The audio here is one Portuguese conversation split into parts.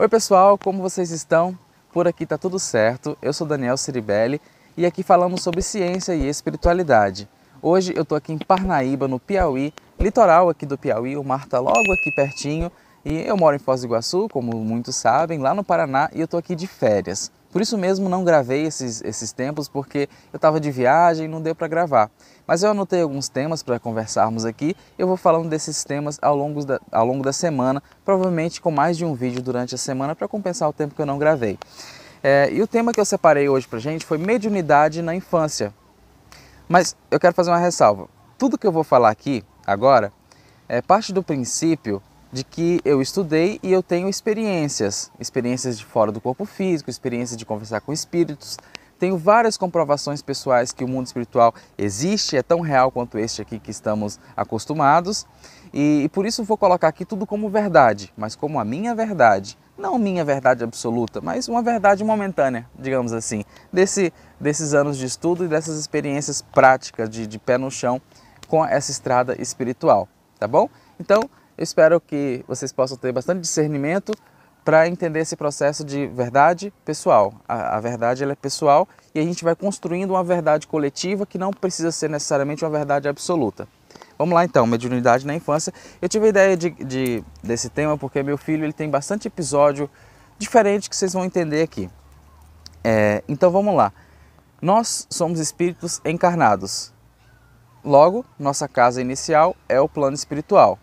Oi pessoal, como vocês estão? Por aqui tá tudo certo. Eu sou Daniel Ciribelli e aqui falamos sobre ciência e espiritualidade. Hoje eu tô aqui em Parnaíba, no Piauí, litoral aqui do Piauí, o mar tá logo aqui pertinho e eu moro em Foz do Iguaçu, como muitos sabem, lá no Paraná e eu tô aqui de férias. Por isso mesmo não gravei esses, esses tempos porque eu estava de viagem e não deu para gravar. Mas eu anotei alguns temas para conversarmos aqui. Eu vou falando desses temas ao longo, da, ao longo da semana, provavelmente com mais de um vídeo durante a semana para compensar o tempo que eu não gravei. É, e o tema que eu separei hoje para gente foi mediunidade na infância. Mas eu quero fazer uma ressalva. Tudo que eu vou falar aqui agora é parte do princípio de que eu estudei e eu tenho experiências, experiências de fora do corpo físico, experiências de conversar com espíritos, tenho várias comprovações pessoais que o mundo espiritual existe, é tão real quanto este aqui que estamos acostumados. E, e por isso vou colocar aqui tudo como verdade, mas como a minha verdade. Não minha verdade absoluta, mas uma verdade momentânea, digamos assim, desse, desses anos de estudo e dessas experiências práticas de, de pé no chão com essa estrada espiritual, tá bom? Então, eu espero que vocês possam ter bastante discernimento para entender esse processo de verdade pessoal. A, a, verdade ela é pessoal e a gente vai construindo uma verdade coletiva que não precisa ser necessariamente uma verdade absoluta. Vamos lá então, mediunidade na infância. Eu tive a ideia de, de, desse tema porque meu filho ele tem bastante episódio diferente que vocês vão entender aqui. É, então vamos lá. Nós somos espíritos encarnados. Logo, nossa casa inicial é o plano espiritual.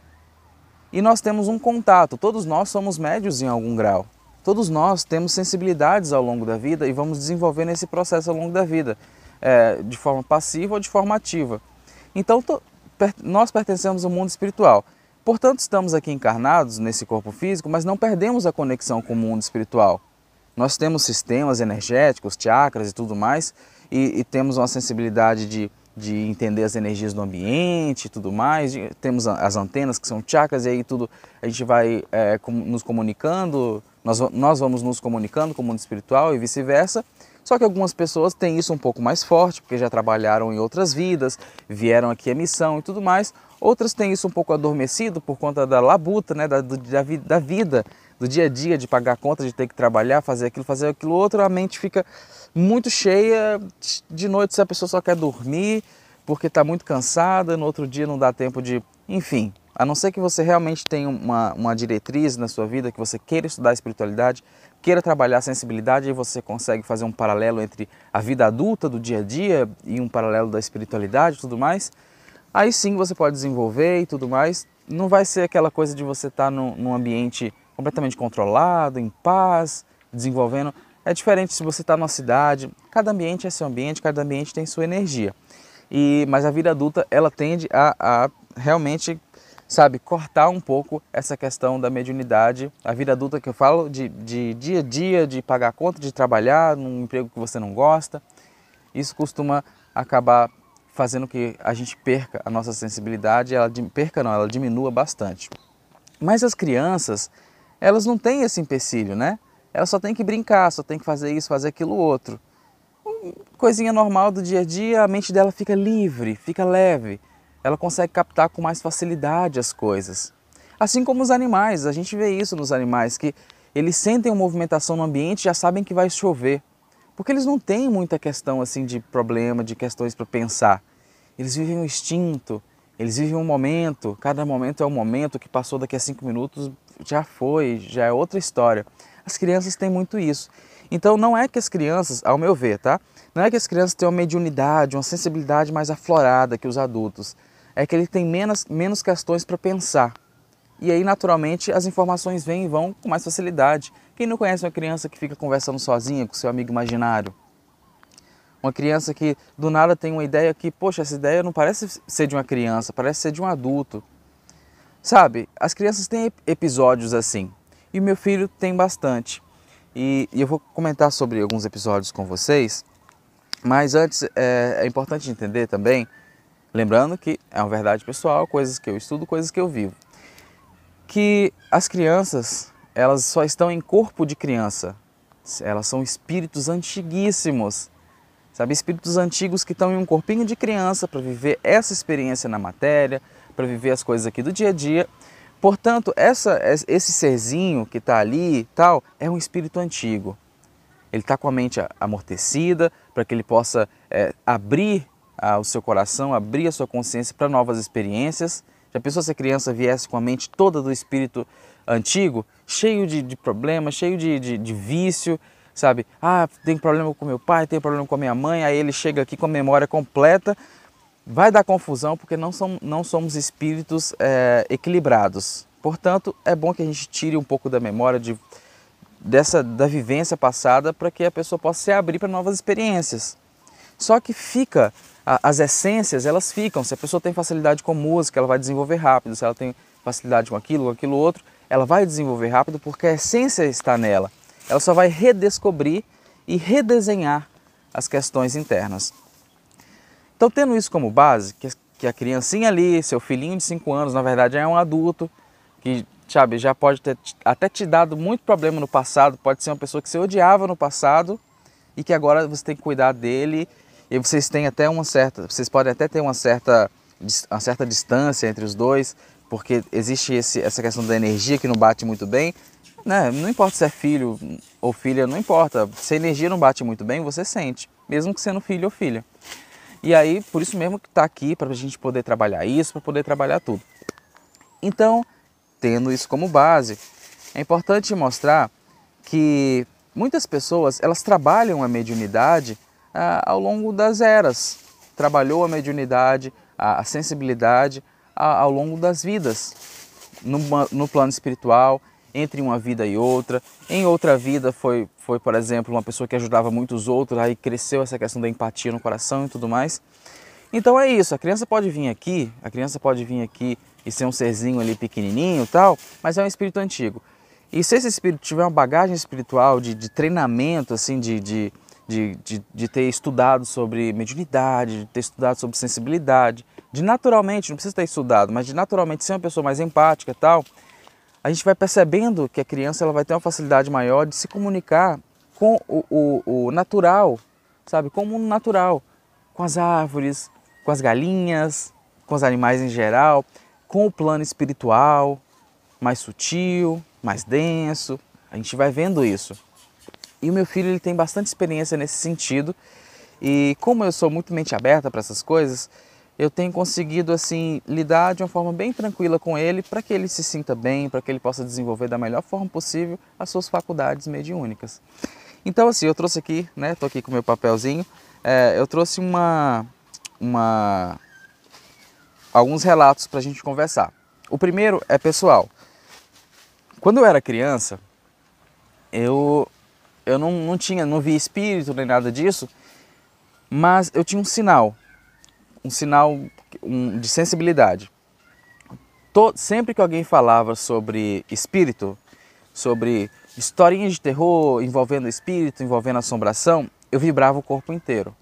E nós temos um contato, todos nós somos médios em algum grau. Todos nós temos sensibilidades ao longo da vida e vamos desenvolvendo esse processo ao longo da vida, é, de forma passiva ou de forma ativa. Então, to, per, nós pertencemos ao mundo espiritual. Portanto, estamos aqui encarnados nesse corpo físico, mas não perdemos a conexão com o mundo espiritual. Nós temos sistemas energéticos, chakras e tudo mais, e, e temos uma sensibilidade de de entender as energias do ambiente e tudo mais. Temos as antenas que são chakras e aí tudo a gente vai é, nos comunicando, nós, nós vamos nos comunicando com o mundo espiritual e vice-versa. Só que algumas pessoas têm isso um pouco mais forte, porque já trabalharam em outras vidas, vieram aqui a missão e tudo mais. Outras têm isso um pouco adormecido por conta da labuta, né, da, da, da vida do dia a dia, de pagar conta, de ter que trabalhar, fazer aquilo, fazer aquilo outro, a mente fica muito cheia. De noite, se a pessoa só quer dormir porque está muito cansada, no outro dia não dá tempo de. Enfim, a não ser que você realmente tenha uma, uma diretriz na sua vida, que você queira estudar espiritualidade, queira trabalhar a sensibilidade, e você consegue fazer um paralelo entre a vida adulta do dia a dia e um paralelo da espiritualidade e tudo mais, aí sim você pode desenvolver e tudo mais. Não vai ser aquela coisa de você estar tá num ambiente completamente controlado, em paz, desenvolvendo. É diferente se você está numa cidade, cada ambiente é seu ambiente, cada ambiente tem sua energia. E, mas a vida adulta, ela tende a, a realmente, sabe, cortar um pouco essa questão da mediunidade. A vida adulta que eu falo, de, de dia a dia, de pagar conta, de trabalhar num emprego que você não gosta. Isso costuma acabar fazendo que a gente perca a nossa sensibilidade, ela perca não, ela diminua bastante. Mas as crianças, elas não têm esse empecilho, né? Elas só têm que brincar, só têm que fazer isso, fazer aquilo outro. Coisinha normal do dia a dia, a mente dela fica livre, fica leve. Ela consegue captar com mais facilidade as coisas. Assim como os animais, a gente vê isso nos animais, que eles sentem uma movimentação no ambiente e já sabem que vai chover. Porque eles não têm muita questão assim de problema, de questões para pensar. Eles vivem um instinto, eles vivem um momento, cada momento é um momento que passou daqui a cinco minutos, já foi, já é outra história. As crianças têm muito isso. Então não é que as crianças, ao meu ver, tá? Não é que as crianças têm uma mediunidade, uma sensibilidade mais aflorada que os adultos. É que ele tem menos, menos questões para pensar. E aí, naturalmente, as informações vêm e vão com mais facilidade. Quem não conhece uma criança que fica conversando sozinha com seu amigo imaginário? Uma criança que do nada tem uma ideia que, poxa, essa ideia não parece ser de uma criança, parece ser de um adulto. Sabe, as crianças têm episódios assim. E meu filho tem bastante. E, e eu vou comentar sobre alguns episódios com vocês. Mas antes, é, é importante entender também, lembrando que é uma verdade pessoal, coisas que eu estudo, coisas que eu vivo, que as crianças, elas só estão em corpo de criança. Elas são espíritos antiguíssimos sabe? Espíritos antigos que estão em um corpinho de criança para viver essa experiência na matéria, para viver as coisas aqui do dia a dia. Portanto, essa, esse serzinho que está ali tal é um espírito antigo. Ele está com a mente amortecida para que ele possa é, abrir a, o seu coração, abrir a sua consciência para novas experiências. Já pensou se a criança viesse com a mente toda do espírito antigo, cheio de, de problemas, cheio de, de, de vício, sabe? Ah, tem problema com meu pai, tem problema com a minha mãe, aí ele chega aqui com a memória completa vai dar confusão porque não, são, não somos espíritos é, equilibrados. Portanto, é bom que a gente tire um pouco da memória de, dessa, da vivência passada para que a pessoa possa se abrir para novas experiências. Só que fica, a, as essências elas ficam. Se a pessoa tem facilidade com música, ela vai desenvolver rápido. Se ela tem facilidade com aquilo, com aquilo outro, ela vai desenvolver rápido porque a essência está nela. Ela só vai redescobrir e redesenhar as questões internas. Então, tendo isso como base, que, que a criancinha ali, seu filhinho de 5 anos, na verdade é um adulto, que sabe, já pode ter até te dado muito problema no passado, pode ser uma pessoa que você odiava no passado e que agora você tem que cuidar dele e vocês têm até uma certa, vocês podem até ter uma certa, uma certa distância entre os dois, porque existe esse, essa questão da energia que não bate muito bem, né? Não importa se é filho ou filha, não importa, se a energia não bate muito bem, você sente, mesmo que sendo filho ou filha. E aí, por isso mesmo que está aqui, para a gente poder trabalhar isso, para poder trabalhar tudo. Então, tendo isso como base, é importante mostrar que muitas pessoas elas trabalham a mediunidade ah, ao longo das eras. Trabalhou a mediunidade, a, a sensibilidade ao longo das vidas, no, no plano espiritual entre uma vida e outra. Em outra vida foi, foi por exemplo, uma pessoa que ajudava muitos outros, aí cresceu essa questão da empatia no coração e tudo mais. Então é isso, a criança pode vir aqui, a criança pode vir aqui e ser um serzinho ali pequenininho tal, mas é um espírito antigo. E se esse espírito tiver uma bagagem espiritual de, de treinamento, assim, de, de, de, de, ter estudado sobre mediunidade, de ter estudado sobre sensibilidade, de naturalmente, não precisa ter estudado, mas de naturalmente ser uma pessoa mais empática e tal, a gente vai percebendo que a criança ela vai ter uma facilidade maior de se comunicar com o, o, o natural, sabe? Com o mundo natural, com as árvores, com as galinhas, com os animais em geral, com o plano espiritual, mais sutil, mais denso. A gente vai vendo isso. E o meu filho ele tem bastante experiência nesse sentido. E como eu sou muito mente aberta para essas coisas, eu tenho conseguido assim lidar de uma forma bem tranquila com ele para que ele se sinta bem, para que ele possa desenvolver da melhor forma possível as suas faculdades mediúnicas. Então assim, eu trouxe aqui, né, tô aqui com meu papelzinho, é, eu trouxe uma, uma alguns relatos para a gente conversar. O primeiro é pessoal. Quando eu era criança, eu eu não, não tinha, não via espírito nem nada disso, mas eu tinha um sinal um sinal um, de sensibilidade. sempre que alguém falava sobre espírito, sobre historinhas de terror envolvendo espírito, envolvendo assombração, eu vibrava o corpo inteiro.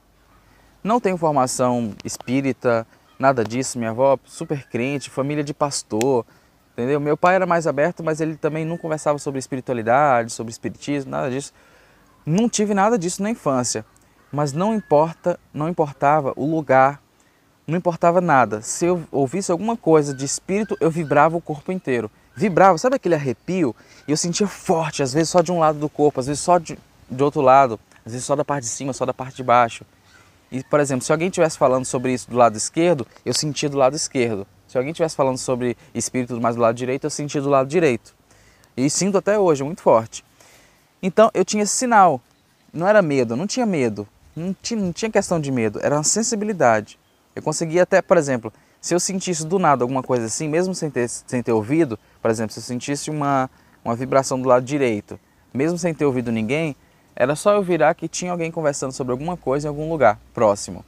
Não tenho formação espírita, nada disso. Minha avó super crente, família de pastor, entendeu? Meu pai era mais aberto, mas ele também não conversava sobre espiritualidade, sobre espiritismo, nada disso. Não tive nada disso na infância, mas não importa, não importava o lugar não importava nada. Se eu ouvisse alguma coisa de espírito, eu vibrava o corpo inteiro. Vibrava, sabe aquele arrepio? E eu sentia forte, às vezes só de um lado do corpo, às vezes só de, de outro lado, às vezes só da parte de cima, só da parte de baixo. E, por exemplo, se alguém estivesse falando sobre isso do lado esquerdo, eu sentia do lado esquerdo. Se alguém estivesse falando sobre espírito mais do lado direito, eu sentia do lado direito. E sinto até hoje, é muito forte. Então eu tinha esse sinal. Não era medo, não tinha medo. Não tinha, não tinha questão de medo, era uma sensibilidade. Eu conseguia até, por exemplo, se eu sentisse do nada alguma coisa assim, mesmo sem ter, sem ter ouvido, por exemplo, se eu sentisse uma, uma vibração do lado direito, mesmo sem ter ouvido ninguém, era só eu virar que tinha alguém conversando sobre alguma coisa em algum lugar próximo.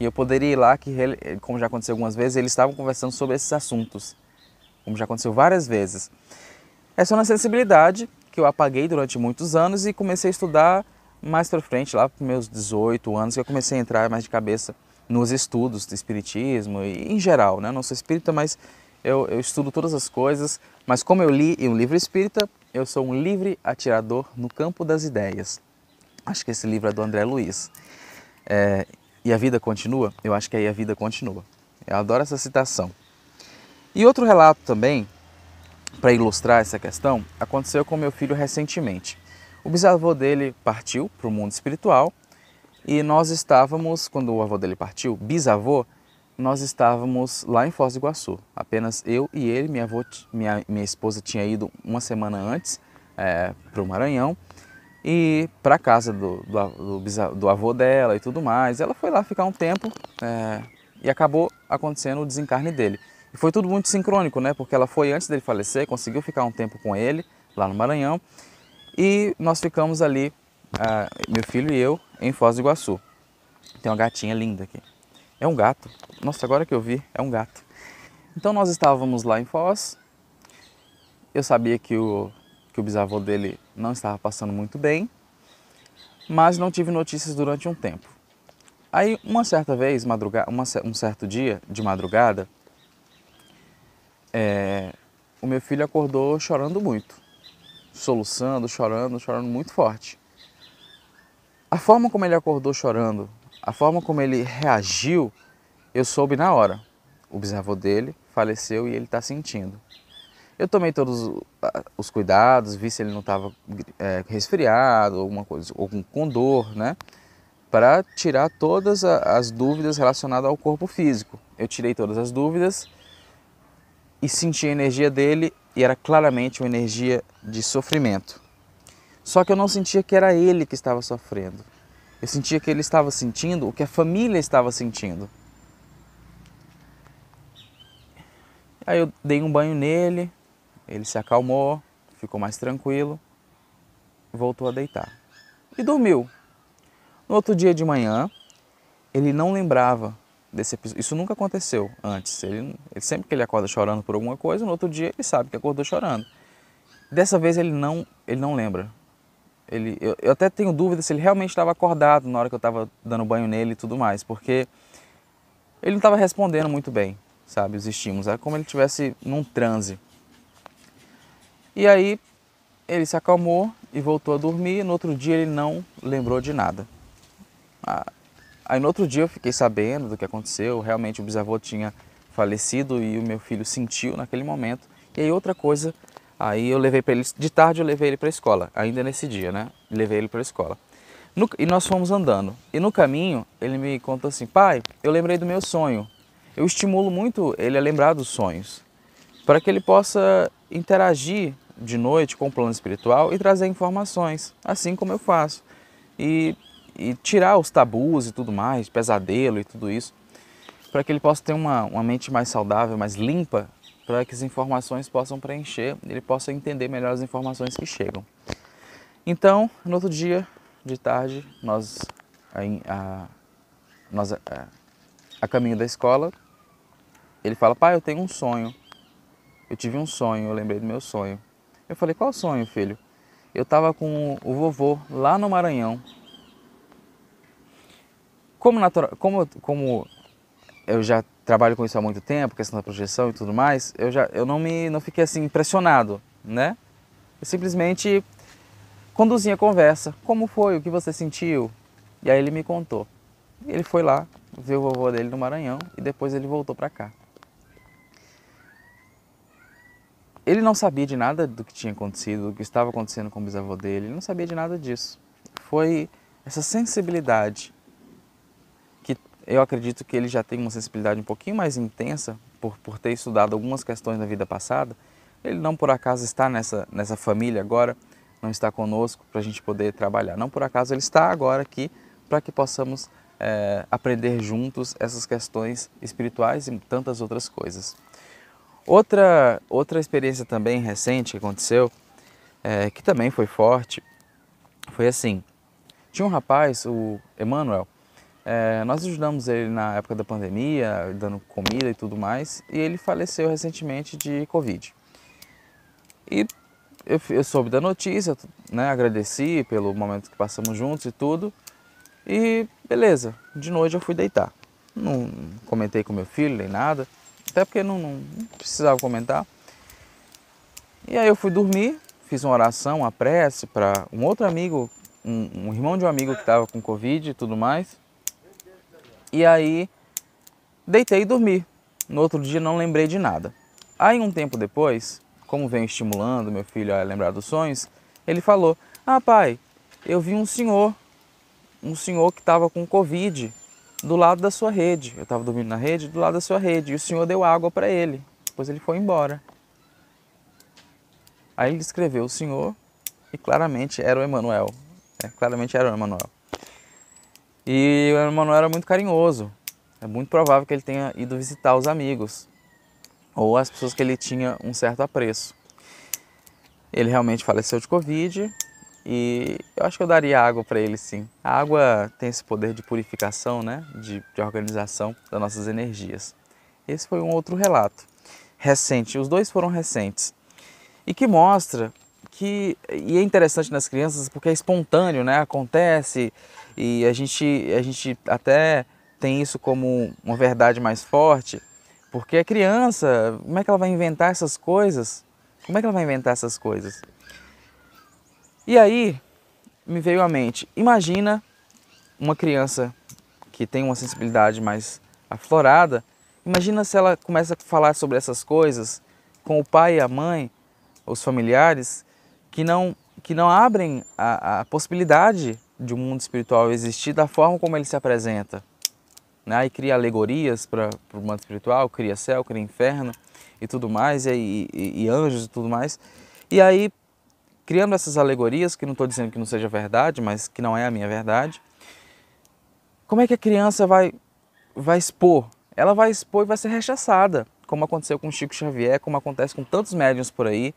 E eu poderia ir lá, que como já aconteceu algumas vezes, eles estavam conversando sobre esses assuntos, como já aconteceu várias vezes. Essa é uma sensibilidade que eu apaguei durante muitos anos e comecei a estudar mais para frente, lá para meus 18 anos, que eu comecei a entrar mais de cabeça nos estudos do espiritismo e em geral, né? Não sou espírita, mas eu, eu estudo todas as coisas. Mas como eu li em um livro espírita, eu sou um livre atirador no campo das ideias. Acho que esse livro é do André Luiz. É, e a vida continua? Eu acho que aí a vida continua. Eu adoro essa citação. E outro relato também, para ilustrar essa questão, aconteceu com meu filho recentemente. O bisavô dele partiu para o mundo espiritual e nós estávamos, quando o avô dele partiu, bisavô, nós estávamos lá em Foz do Iguaçu. Apenas eu e ele, minha, avô, minha, minha esposa tinha ido uma semana antes é, para o Maranhão e para casa do, do, do, do, avô dela e tudo mais. Ela foi lá ficar um tempo é, e acabou acontecendo o desencarne dele. E foi tudo muito sincrônico, né? Porque ela foi antes dele falecer, conseguiu ficar um tempo com ele lá no Maranhão e nós ficamos ali, é, meu filho e eu, em Foz do Iguaçu. Tem uma gatinha linda aqui. É um gato. Nossa, agora que eu vi, é um gato. Então nós estávamos lá em Foz. Eu sabia que o, que o bisavô dele não estava passando muito bem, mas não tive notícias durante um tempo. Aí uma certa vez, madruga uma, um certo dia de madrugada, é, o meu filho acordou chorando muito, soluçando, chorando, chorando muito forte. A forma como ele acordou chorando, a forma como ele reagiu, eu soube na hora. O bisavô dele faleceu e ele está sentindo. Eu tomei todos os cuidados, vi se ele não estava é, resfriado, alguma coisa, ou com dor, né? Para tirar todas as dúvidas relacionadas ao corpo físico. Eu tirei todas as dúvidas e senti a energia dele e era claramente uma energia de sofrimento. Só que eu não sentia que era ele que estava sofrendo. Eu sentia que ele estava sentindo o que a família estava sentindo. Aí eu dei um banho nele, ele se acalmou, ficou mais tranquilo, voltou a deitar e dormiu. No outro dia de manhã, ele não lembrava desse episódio. Isso nunca aconteceu antes. Ele, ele, sempre que ele acorda chorando por alguma coisa, no outro dia ele sabe que acordou chorando. Dessa vez ele não, ele não lembra ele, eu, eu até tenho dúvida se ele realmente estava acordado na hora que eu estava dando banho nele e tudo mais, porque ele não estava respondendo muito bem, sabe, os estímulos. Era é como ele estivesse num transe. E aí ele se acalmou e voltou a dormir. No outro dia ele não lembrou de nada. Ah, aí no outro dia eu fiquei sabendo do que aconteceu. Realmente o bisavô tinha falecido e o meu filho sentiu naquele momento. E aí outra coisa Aí eu levei para ele, de tarde eu levei ele para a escola, ainda nesse dia, né? Levei ele para a escola. No, e nós fomos andando. E no caminho, ele me contou assim: pai, eu lembrei do meu sonho. Eu estimulo muito ele a lembrar dos sonhos, para que ele possa interagir de noite com o plano espiritual e trazer informações, assim como eu faço. E, e tirar os tabus e tudo mais, pesadelo e tudo isso, para que ele possa ter uma, uma mente mais saudável, mais limpa para que as informações possam preencher, ele possa entender melhor as informações que chegam. Então, no outro dia de tarde, nós a, nós a, a caminho da escola, ele fala: "Pai, eu tenho um sonho. Eu tive um sonho, eu lembrei do meu sonho". Eu falei: "Qual sonho, filho?" Eu estava com o vovô lá no Maranhão. Como, natural, como, como eu já trabalho com isso há muito tempo, questão da projeção e tudo mais, eu já eu não me não fiquei assim impressionado, né? Eu simplesmente conduzi a conversa. Como foi? O que você sentiu? E aí ele me contou. Ele foi lá, viu o vovô dele no Maranhão e depois ele voltou para cá. Ele não sabia de nada do que tinha acontecido, do que estava acontecendo com o bisavô dele, ele não sabia de nada disso. Foi essa sensibilidade eu acredito que ele já tem uma sensibilidade um pouquinho mais intensa por, por ter estudado algumas questões da vida passada. Ele não por acaso está nessa, nessa família agora, não está conosco para a gente poder trabalhar. Não por acaso ele está agora aqui para que possamos é, aprender juntos essas questões espirituais e tantas outras coisas. Outra, outra experiência também recente que aconteceu, é, que também foi forte, foi assim. Tinha um rapaz, o Emmanuel, é, nós ajudamos ele na época da pandemia, dando comida e tudo mais, e ele faleceu recentemente de Covid. E eu, eu soube da notícia, né, agradeci pelo momento que passamos juntos e tudo, e beleza, de noite eu fui deitar. Não comentei com meu filho nem nada, até porque não, não, precisava comentar. E aí eu fui dormir, fiz uma oração, uma prece para um outro amigo, um, um irmão de um amigo que estava com Covid e tudo mais. E aí deitei e dormi. No outro dia não lembrei de nada. Aí um tempo depois, como vem estimulando meu filho a lembrar dos sonhos, ele falou: "Ah, pai, eu vi um senhor, um senhor que estava com covid do lado da sua rede. Eu estava dormindo na rede, do lado da sua rede, e o senhor deu água para ele. Depois ele foi embora." Aí ele escreveu o senhor e claramente era o Emanuel. É, claramente era o Emanuel. E o Emanuel era muito carinhoso. É muito provável que ele tenha ido visitar os amigos ou as pessoas que ele tinha um certo apreço. Ele realmente faleceu de Covid e eu acho que eu daria água para ele sim. A água tem esse poder de purificação, né? de, de organização das nossas energias. Esse foi um outro relato recente, os dois foram recentes, e que mostra que e é interessante nas crianças porque é espontâneo, né? Acontece e a gente a gente até tem isso como uma verdade mais forte, porque a criança, como é que ela vai inventar essas coisas? Como é que ela vai inventar essas coisas? E aí me veio à mente, imagina uma criança que tem uma sensibilidade mais aflorada, imagina se ela começa a falar sobre essas coisas com o pai e a mãe, os familiares, que não, que não abrem a, a possibilidade de um mundo espiritual existir da forma como ele se apresenta. Né? E cria alegorias para o mundo espiritual, cria céu, cria inferno e tudo mais, e, e, e anjos e tudo mais. E aí, criando essas alegorias, que não estou dizendo que não seja verdade, mas que não é a minha verdade, como é que a criança vai, vai expor? Ela vai expor e vai ser rechaçada, como aconteceu com Chico Xavier, como acontece com tantos médiuns por aí,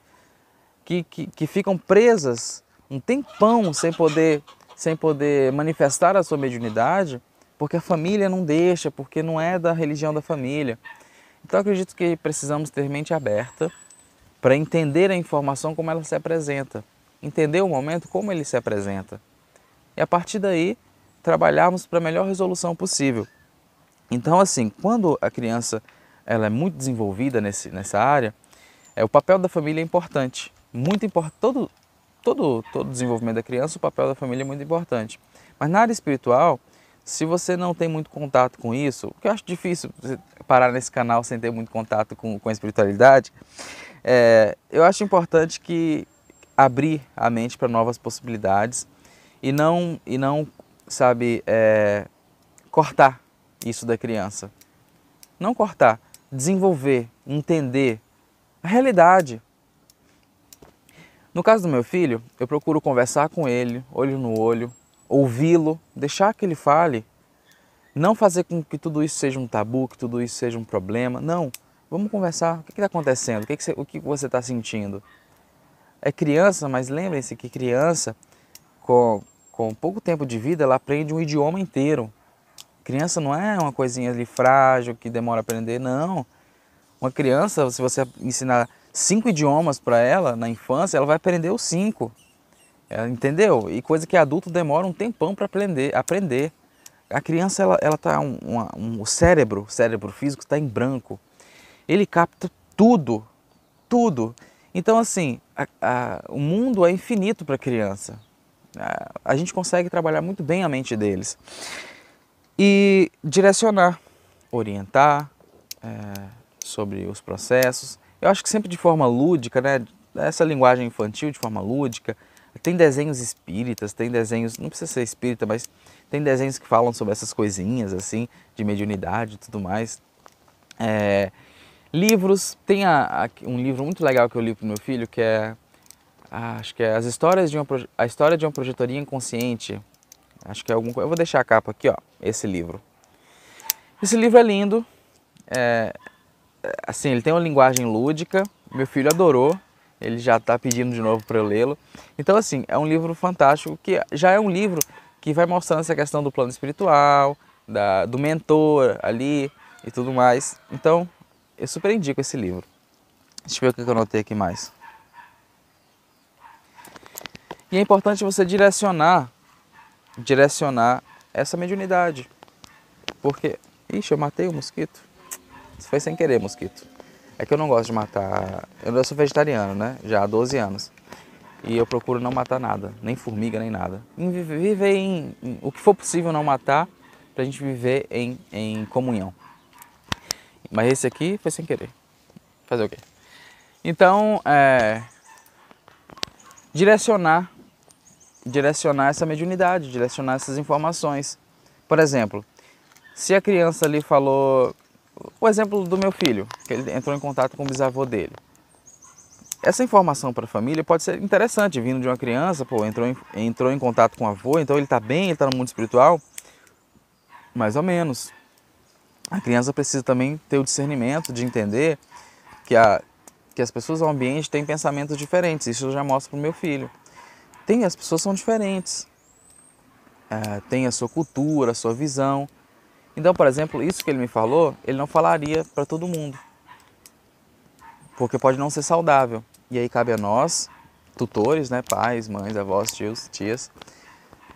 que, que, que ficam presas um tempão sem poder, sem poder manifestar a sua mediunidade, porque a família não deixa, porque não é da religião da família. Então acredito que precisamos ter mente aberta para entender a informação como ela se apresenta, entender o momento como ele se apresenta. E a partir daí, trabalharmos para a melhor resolução possível. Então assim, quando a criança ela é muito desenvolvida nesse, nessa área, é o papel da família é importante muito importante, todo, todo, todo desenvolvimento da criança, o papel da família é muito importante. Mas na área espiritual, se você não tem muito contato com isso, que eu acho difícil parar nesse canal sem ter muito contato com, com a espiritualidade, é, eu acho importante que abrir a mente para novas possibilidades e não, e não sabe, é, cortar isso da criança. Não cortar, desenvolver, entender a realidade, no caso do meu filho, eu procuro conversar com ele, olho no olho, ouvi-lo, deixar que ele fale, não fazer com que tudo isso seja um tabu, que tudo isso seja um problema. Não, vamos conversar. O que está acontecendo? O que, que você, o que você está sentindo? É criança, mas lembrem-se que criança, com, com pouco tempo de vida, ela aprende um idioma inteiro. Criança não é uma coisinha ali frágil que demora a aprender, não. Uma criança, se você ensinar cinco idiomas para ela na infância, ela vai aprender os cinco. Ela, entendeu? E coisa que adulto demora um tempão para aprender, aprender. A criança, ela, ela tá um, uma, um, o cérebro, o cérebro físico está em branco. Ele capta tudo, tudo. Então, assim, a, a, o mundo é infinito para a criança. A, a gente consegue trabalhar muito bem a mente deles. E direcionar, orientar é, sobre os processos eu acho que sempre de forma lúdica, né? Essa linguagem infantil de forma lúdica. Tem desenhos espíritas, tem desenhos, não precisa ser espírita, mas tem desenhos que falam sobre essas coisinhas, assim, de mediunidade e tudo mais. É, livros, tem a, a, um livro muito legal que eu li para meu filho, que é, ah, acho que é As Histórias de uma, A História de uma Projetoria Inconsciente. Acho que é algum, eu vou deixar a capa aqui, ó, esse livro. Esse livro é lindo, é, assim, ele tem uma linguagem lúdica, meu filho adorou, ele já está pedindo de novo para eu lê-lo. Então, assim, é um livro fantástico, que já é um livro que vai mostrando essa questão do plano espiritual, da, do mentor ali e tudo mais. Então, eu super indico esse livro. Deixa eu ver o que eu anotei aqui mais. E é importante você direcionar, direcionar essa mediunidade. Porque, ixi, eu matei o um mosquito. Isso foi sem querer, mosquito. É que eu não gosto de matar. Eu sou vegetariano, né? Já há 12 anos. E eu procuro não matar nada, nem formiga, nem nada. Viver em, em o que for possível não matar, pra gente viver em, em comunhão. Mas esse aqui foi sem querer. Fazer o quê? Então, é, direcionar, direcionar essa mediunidade, direcionar essas informações. Por exemplo, se a criança ali falou o exemplo do meu filho, que ele entrou em contato com o bisavô dele. Essa informação para a família pode ser interessante, vindo de uma criança, pô, entrou em, entrou em contato com o avô, então ele está bem, ele está no mundo espiritual. Mais ou menos. A criança precisa também ter o discernimento de entender que, a, que as pessoas ao ambiente têm pensamentos diferentes. Isso eu já mostro para o meu filho. Tem, as pessoas são diferentes. É, tem a sua cultura, a sua visão. Então, por exemplo, isso que ele me falou, ele não falaria para todo mundo, porque pode não ser saudável. E aí cabe a nós, tutores, né, pais, mães, avós, tios, tias,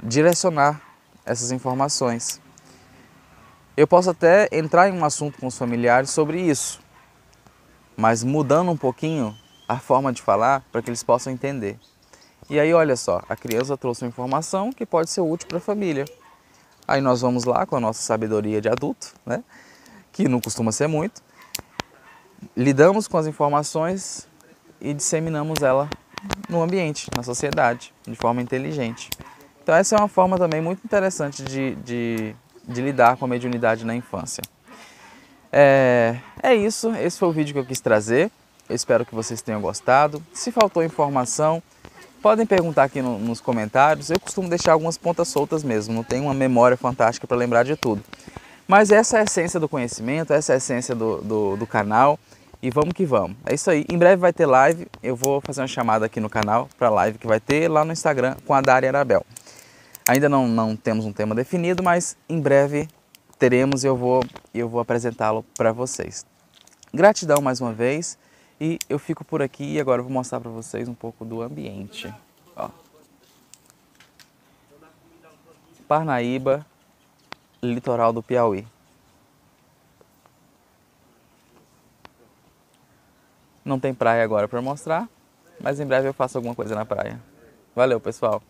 direcionar essas informações. Eu posso até entrar em um assunto com os familiares sobre isso, mas mudando um pouquinho a forma de falar para que eles possam entender. E aí, olha só, a criança trouxe uma informação que pode ser útil para a família. Aí nós vamos lá com a nossa sabedoria de adulto, né? que não costuma ser muito, lidamos com as informações e disseminamos ela no ambiente, na sociedade, de forma inteligente. Então essa é uma forma também muito interessante de, de, de lidar com a mediunidade na infância. É, é isso, esse foi o vídeo que eu quis trazer. Eu espero que vocês tenham gostado. Se faltou informação, Podem perguntar aqui no, nos comentários. Eu costumo deixar algumas pontas soltas mesmo, não tenho uma memória fantástica para lembrar de tudo. Mas essa é a essência do conhecimento, essa é a essência do, do, do canal e vamos que vamos. É isso aí. Em breve vai ter live. Eu vou fazer uma chamada aqui no canal para live que vai ter lá no Instagram com a Dari Arabel. Ainda não, não temos um tema definido, mas em breve teremos e eu vou, eu vou apresentá-lo para vocês. Gratidão mais uma vez. E eu fico por aqui e agora eu vou mostrar para vocês um pouco do ambiente. Ó. Parnaíba, litoral do Piauí. Não tem praia agora para mostrar, mas em breve eu faço alguma coisa na praia. Valeu, pessoal!